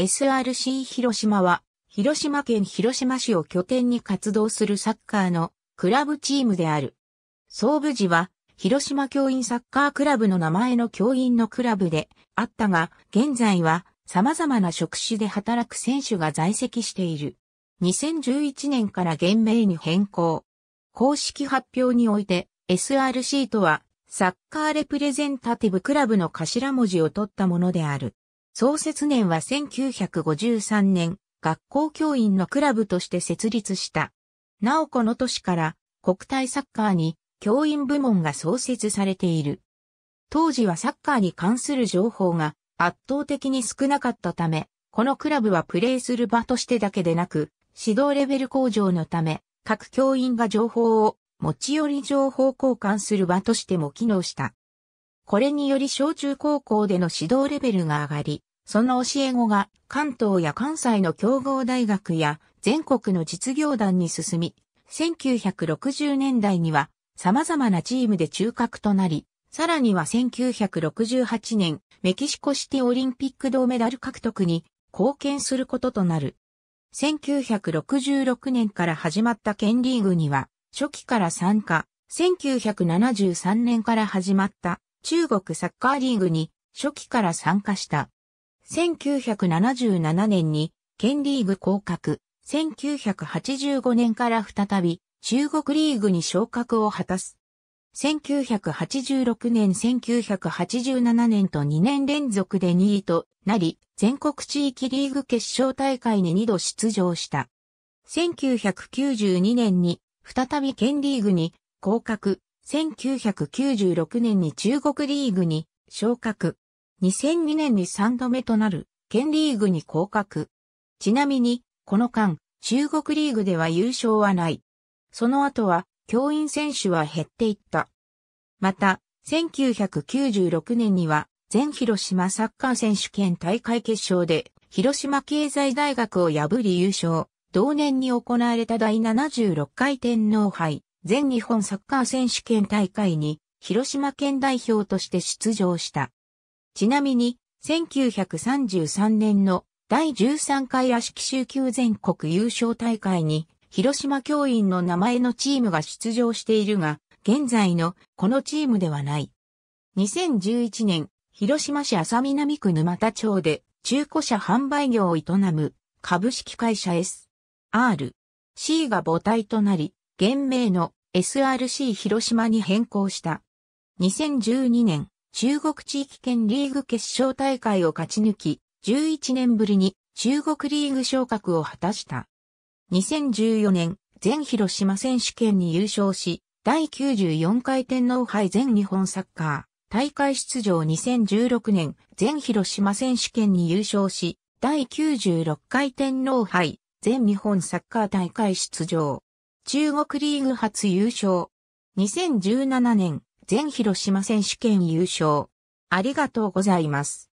SRC 広島は、広島県広島市を拠点に活動するサッカーのクラブチームである。総部時は、広島教員サッカークラブの名前の教員のクラブであったが、現在は様々な職種で働く選手が在籍している。2011年から現名に変更。公式発表において、SRC とは、サッカーレプレゼンタティブクラブの頭文字を取ったものである。創設年は1953年、学校教員のクラブとして設立した。なおこの年から国体サッカーに教員部門が創設されている。当時はサッカーに関する情報が圧倒的に少なかったため、このクラブはプレーする場としてだけでなく、指導レベル向上のため、各教員が情報を持ち寄り情報交換する場としても機能した。これにより小中高校での指導レベルが上がり、その教え子が関東や関西の強豪大学や全国の実業団に進み、1960年代には様々なチームで中核となり、さらには1968年、メキシコシティオリンピック銅メダル獲得に貢献することとなる。1966年から始まった県リーグには、初期から参加、1973年から始まった中国サッカーリーグに初期から参加した。1977年に県リーグ降格、1985年から再び中国リーグに昇格を果たす。1986年1987年と2年連続で2位となり、全国地域リーグ決勝大会に2度出場した。1992年に再び県リーグに降格、1996年に中国リーグに昇格、2002年に3度目となる、県リーグに降格。ちなみに、この間、中国リーグでは優勝はない。その後は、教員選手は減っていった。また、1996年には、全広島サッカー選手権大会決勝で、広島経済大学を破り優勝。同年に行われた第76回天皇杯、全日本サッカー選手権大会に、広島県代表として出場した。ちなみに、1933年の第13回足木州級全国優勝大会に、広島教員の名前のチームが出場しているが、現在のこのチームではない。2011年、広島市浅南区沼田町で中古車販売業を営む株式会社 S、R、C が母体となり、現名の SRC 広島に変更した。2012年、中国地域圏リーグ決勝大会を勝ち抜き、11年ぶりに中国リーグ昇格を果たした。2014年、全広島選手権に優勝し、第94回天皇杯全日本サッカー大会出場2016年、全広島選手権に優勝し、第96回天皇杯全日本サッカー大会出場。中国リーグ初優勝。2017年、全広島選手権優勝。ありがとうございます。